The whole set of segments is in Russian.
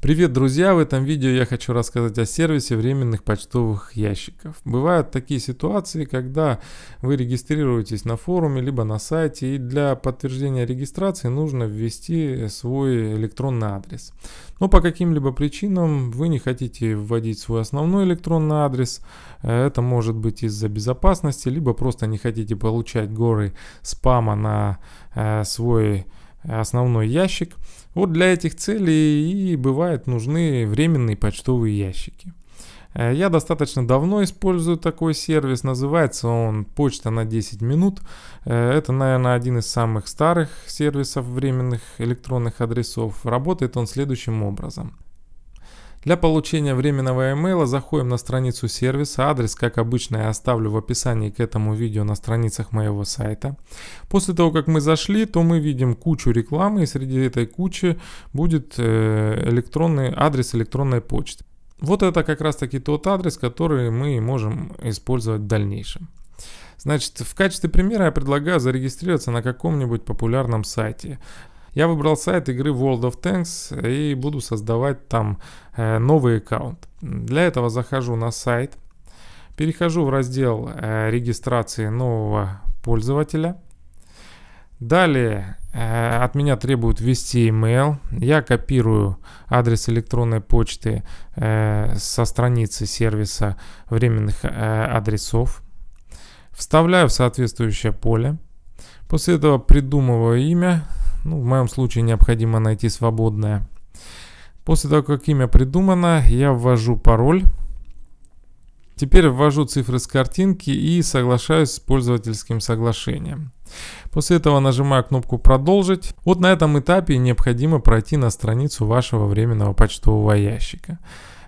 Привет, друзья! В этом видео я хочу рассказать о сервисе временных почтовых ящиков. Бывают такие ситуации, когда вы регистрируетесь на форуме, либо на сайте, и для подтверждения регистрации нужно ввести свой электронный адрес. Но по каким-либо причинам вы не хотите вводить свой основной электронный адрес. Это может быть из-за безопасности, либо просто не хотите получать горы спама на э, свой э, основной ящик, вот для этих целей и бывают нужны временные почтовые ящики. Э, я достаточно давно использую такой сервис, называется он «Почта на 10 минут». Э, это, наверное, один из самых старых сервисов временных электронных адресов. Работает он следующим образом. Для получения временного email заходим на страницу сервиса, адрес, как обычно, я оставлю в описании к этому видео на страницах моего сайта. После того, как мы зашли, то мы видим кучу рекламы, и среди этой кучи будет э, электронный адрес электронной почты. Вот это как раз таки тот адрес, который мы можем использовать в дальнейшем. Значит, в качестве примера я предлагаю зарегистрироваться на каком-нибудь популярном сайте. Я выбрал сайт игры World of Tanks и буду создавать там э, новый аккаунт. Для этого захожу на сайт, перехожу в раздел э, регистрации нового пользователя. Далее э, от меня требуют ввести email. Я копирую адрес электронной почты со страницы сервиса временных адресов. Вставляю в соответствующее поле. После этого придумываю имя ну, в моем случае необходимо найти свободное. После того, как имя придумано, я ввожу пароль. Теперь ввожу цифры с картинки и соглашаюсь с пользовательским соглашением. После этого нажимаю кнопку «Продолжить». Вот на этом этапе необходимо пройти на страницу вашего временного почтового ящика.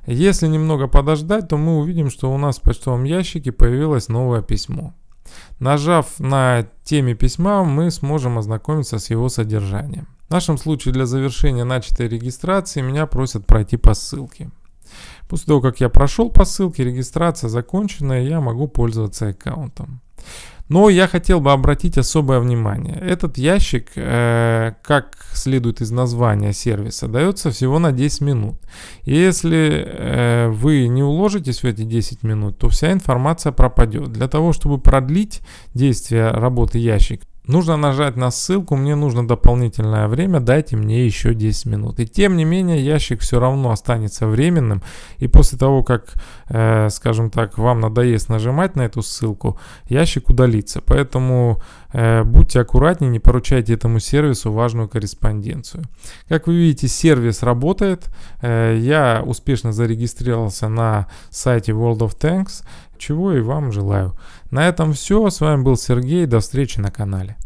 Если немного подождать, то мы увидим, что у нас в почтовом ящике появилось новое письмо. Нажав на теме письма, мы сможем ознакомиться с его содержанием. В нашем случае для завершения начатой регистрации меня просят пройти по ссылке. После того, как я прошел по ссылке, регистрация закончена, и я могу пользоваться аккаунтом. Но я хотел бы обратить особое внимание. Этот ящик, э, как следует из названия сервиса, дается всего на 10 минут. И если э, вы не уложитесь в эти 10 минут, то вся информация пропадет. Для того, чтобы продлить действие работы ящика, Нужно нажать на ссылку, мне нужно дополнительное время, дайте мне еще 10 минут. И тем не менее ящик все равно останется временным. И после того, как, э, скажем так, вам надоест нажимать на эту ссылку, ящик удалится. Поэтому э, будьте аккуратнее, не поручайте этому сервису важную корреспонденцию. Как вы видите, сервис работает. Э, я успешно зарегистрировался на сайте World of Tanks, чего и вам желаю. На этом все. С вами был Сергей. До встречи на канале.